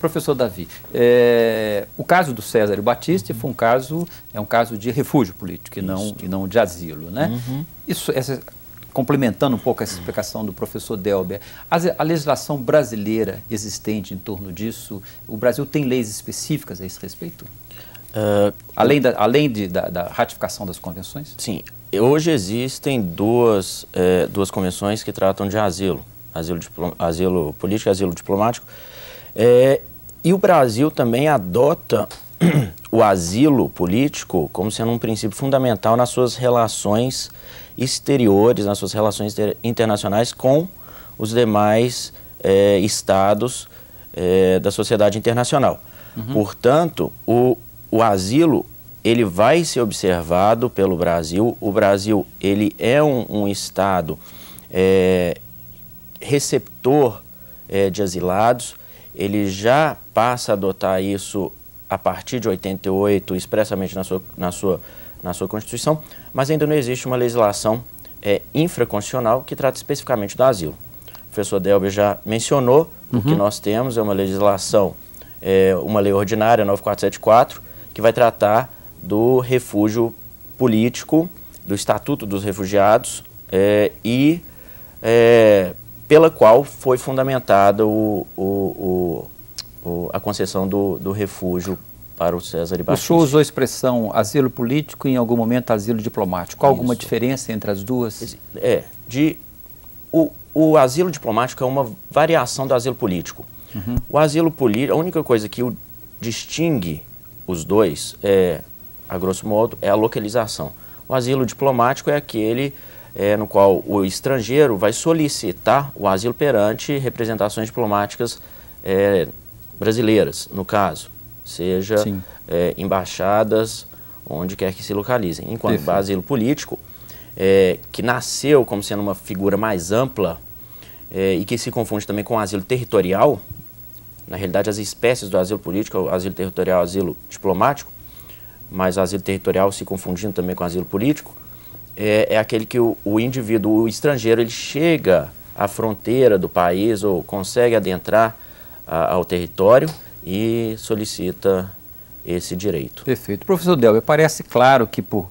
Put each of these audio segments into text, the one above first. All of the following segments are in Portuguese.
Professor Davi, é, o caso do César e Batista uhum. foi um caso, é um caso de refúgio político e não, e não de asilo, né? Uhum. Isso, essa, complementando um pouco essa explicação do professor Delber, a, a, legislação brasileira existente em torno disso, o Brasil tem leis específicas a esse respeito? Uh, além da, além de, da, da, ratificação das convenções? Sim. Hoje existem duas, é, duas convenções que tratam de asilo, asilo, asilo político e asilo diplomático. É, e o Brasil também adota o asilo político como sendo um princípio fundamental nas suas relações exteriores, nas suas relações internacionais com os demais eh, estados eh, da sociedade internacional. Uhum. Portanto, o, o asilo ele vai ser observado pelo Brasil. O Brasil ele é um, um estado eh, receptor de asilados ele já passa a adotar isso a partir de 88, expressamente na sua, na sua, na sua Constituição, mas ainda não existe uma legislação é, infraconstitucional que trata especificamente do asilo. O professor Delber já mencionou, uhum. o que uhum. nós temos é uma legislação, é, uma lei ordinária, 9474, que vai tratar do refúgio político, do Estatuto dos Refugiados é, e é, pela qual foi fundamentada o, o, o, a concessão do, do refúgio para o César e Batista. O senhor usou a expressão asilo político e em algum momento asilo diplomático. Há alguma diferença entre as duas? É, de, o, o asilo diplomático é uma variação do asilo político. Uhum. O asilo político, a única coisa que o distingue os dois, é, a grosso modo, é a localização. O asilo diplomático é aquele é, no qual o estrangeiro vai solicitar o asilo perante representações diplomáticas é, brasileiras, no caso, seja é, embaixadas, onde quer que se localizem. Enquanto o asilo político, é, que nasceu como sendo uma figura mais ampla é, e que se confunde também com o asilo territorial, na realidade as espécies do asilo político, o asilo territorial, o asilo diplomático, mas o asilo territorial se confundindo também com o asilo político, é, é aquele que o, o indivíduo, o estrangeiro, ele chega à fronteira do país ou consegue adentrar a, ao território e solicita esse direito. Perfeito. Professor Delber, parece claro que por,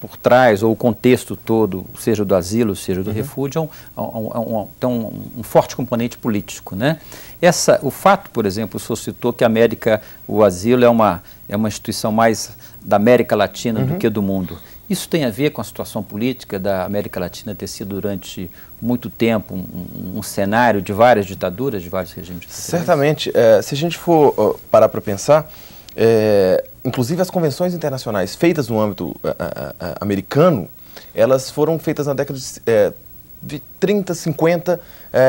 por trás, ou o contexto todo, seja do asilo, seja do uhum. refúgio, é um, é um, tem um, um, forte componente político. Né? Essa, o fato, por exemplo, o senhor citou que a América, o asilo é uma, é uma instituição mais da América Latina uhum. do que do mundo. Isso tem a ver com a situação política da América Latina ter sido durante muito tempo um, um cenário de várias ditaduras, de vários regimes diferentes? Certamente. É, se a gente for parar para pensar, é, inclusive as convenções internacionais feitas no âmbito é, é, é, americano, elas foram feitas na década de, de 30, 50,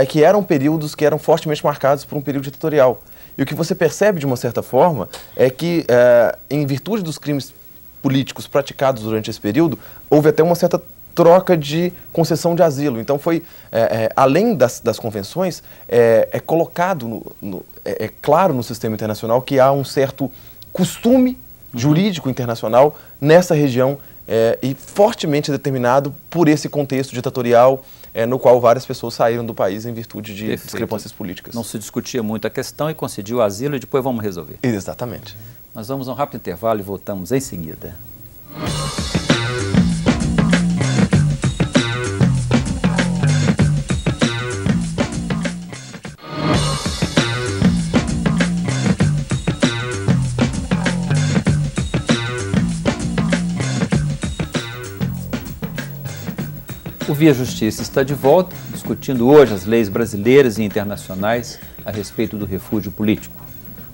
que eram períodos que eram fortemente marcados por um período ditatorial. E o que você percebe, de uma certa forma, é que, em virtude dos crimes políticos praticados durante esse período, houve até uma certa troca de concessão de asilo. Então foi, é, é, além das, das convenções, é, é colocado, no, no, é, é claro no sistema internacional que há um certo costume uhum. jurídico internacional nessa região é, e fortemente determinado por esse contexto ditatorial é, no qual várias pessoas saíram do país em virtude de Perfeito. discrepâncias políticas. Não se discutia muito a questão e concediu asilo e depois vamos resolver. Exatamente. Nós vamos a um rápido intervalo e voltamos em seguida. O Via Justiça está de volta, discutindo hoje as leis brasileiras e internacionais a respeito do refúgio político.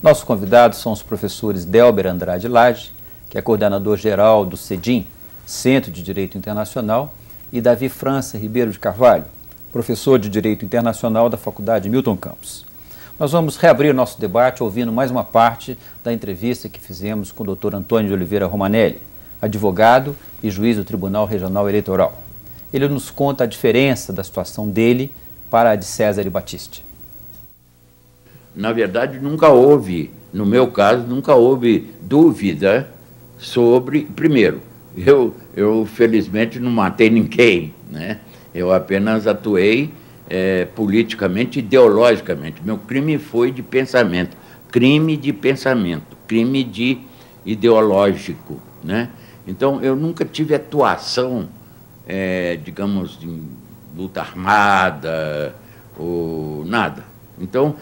Nossos convidados são os professores Delber Andrade Lage, que é coordenador geral do CEDIM, Centro de Direito Internacional, e Davi França Ribeiro de Carvalho, professor de Direito Internacional da Faculdade Milton Campos. Nós vamos reabrir nosso debate ouvindo mais uma parte da entrevista que fizemos com o Dr. Antônio de Oliveira Romanelli, advogado e juiz do Tribunal Regional Eleitoral. Ele nos conta a diferença da situação dele para a de César e Batista na verdade, nunca houve, no meu caso, nunca houve dúvida sobre. Primeiro, eu, eu felizmente não matei ninguém, né? eu apenas atuei é, politicamente, ideologicamente. Meu crime foi de pensamento, crime de pensamento, crime de ideológico. Né? Então, eu nunca tive atuação, é, digamos, em luta armada ou nada. Então,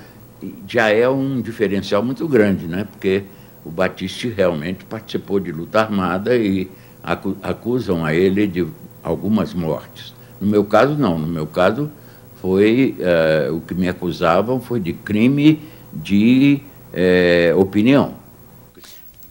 já é um diferencial muito grande, né? porque o Batiste realmente participou de luta armada e acusam a ele de algumas mortes. No meu caso, não. No meu caso, foi eh, o que me acusavam foi de crime de eh, opinião.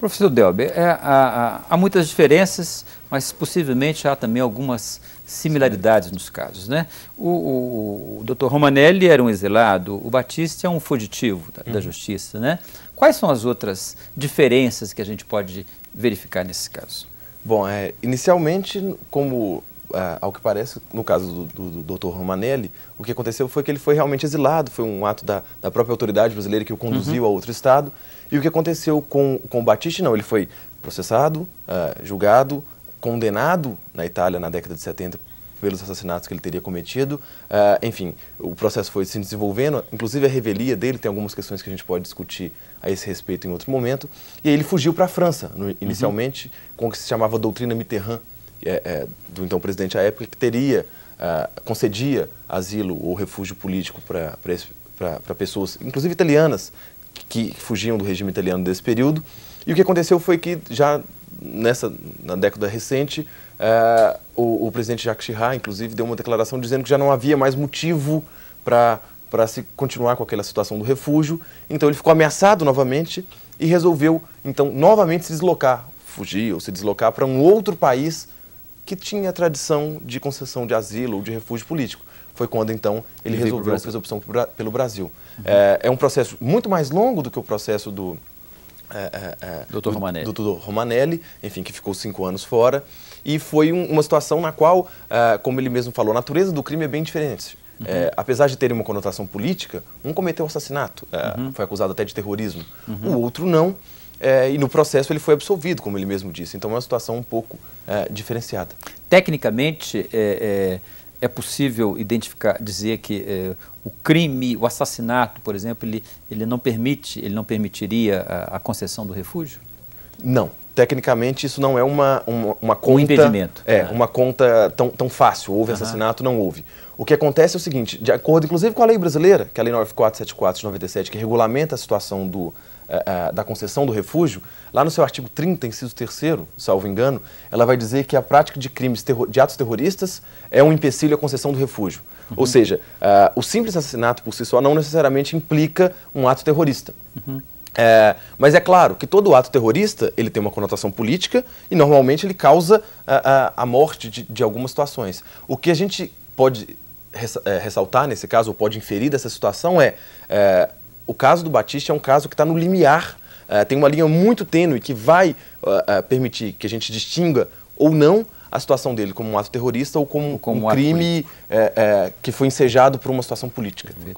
Professor Delber, é, há, há, muitas diferenças, mas possivelmente há também algumas similaridades nos casos. Né? O, o, o doutor Romanelli era um exilado, o Batista é um fugitivo da, da uhum. justiça. Né? Quais são as outras diferenças que a gente pode verificar nesse caso? Bom, é, inicialmente, como é, ao que parece, no caso do, do, do Dr. Romanelli, o que aconteceu foi que ele foi realmente exilado, foi um ato da, da própria autoridade brasileira que o conduziu uhum. a outro estado. E o que aconteceu com, com o Batista não, ele foi processado, uh, julgado, condenado na Itália na década de 70 pelos assassinatos que ele teria cometido. Uh, enfim, o processo foi se desenvolvendo, inclusive a revelia dele, tem algumas questões que a gente pode discutir a esse respeito em outro momento. E aí ele fugiu para a França, no, uhum. inicialmente, uhum. com o que se chamava doutrina Mitterrand, é, é, do então presidente à época, que teria, uh, concedia asilo ou refúgio político para pessoas, inclusive italianas, que fugiam do regime italiano desse período. E o que aconteceu foi que já nessa na década recente eh, o, o, presidente Jacques Chirac, inclusive, deu uma declaração dizendo que já não havia mais motivo para para se continuar com aquela situação do refúgio. Então ele ficou ameaçado novamente e resolveu então novamente se deslocar, fugir ou se deslocar para um outro país que tinha tradição de concessão de asilo ou de refúgio político. Foi quando, então, ele, ele resolveu fazer opção pelo Brasil. Uhum. É, é, um processo muito mais longo do que o processo do... É, é, é Doutor Romanelli. Do, Romanelli, enfim, que ficou cinco anos fora. E foi um, uma situação na qual, é, como ele mesmo falou, a natureza do crime é bem diferente. Uhum. É, apesar de terem uma conotação política, um cometeu assassinato, é, uhum. foi acusado até de terrorismo, uhum. o outro não é, e no processo ele foi absolvido, como ele mesmo disse. Então é uma situação um pouco é, diferenciada. Tecnicamente, é, é, é possível identificar, dizer que é, o crime, o assassinato, por exemplo, ele, ele não permite, ele não permitiria a, a concessão do refúgio? Não, tecnicamente isso não é uma, uma, uma conta. Um impedimento. É, ah. uma conta tão, tão fácil. Houve uhum. assassinato, não houve. O que acontece é o seguinte: de acordo, inclusive, com a lei brasileira, que é a Lei 9474 de 97, que regulamenta a situação do uh, da concessão do refúgio, lá no seu artigo 30, inciso 3 salvo engano, ela vai dizer que a prática de crimes terro de atos terroristas é um empecilho à concessão do refúgio. Uhum. Ou seja, uh, o simples assassinato por si só não necessariamente implica um ato terrorista. Uhum. É, mas é claro que todo ato terrorista ele tem uma conotação política e normalmente ele causa a, a, a morte de, de, algumas situações. O que a gente pode ressaltar nesse caso, ou pode inferir dessa situação é, é o caso do Batista é um caso que está no limiar. É, tem uma linha muito tênue que vai uh, uh, permitir que a gente distinga ou não a situação dele como um ato terrorista ou como, ou como um crime que foi ensejado por uma situação política. Perfeito.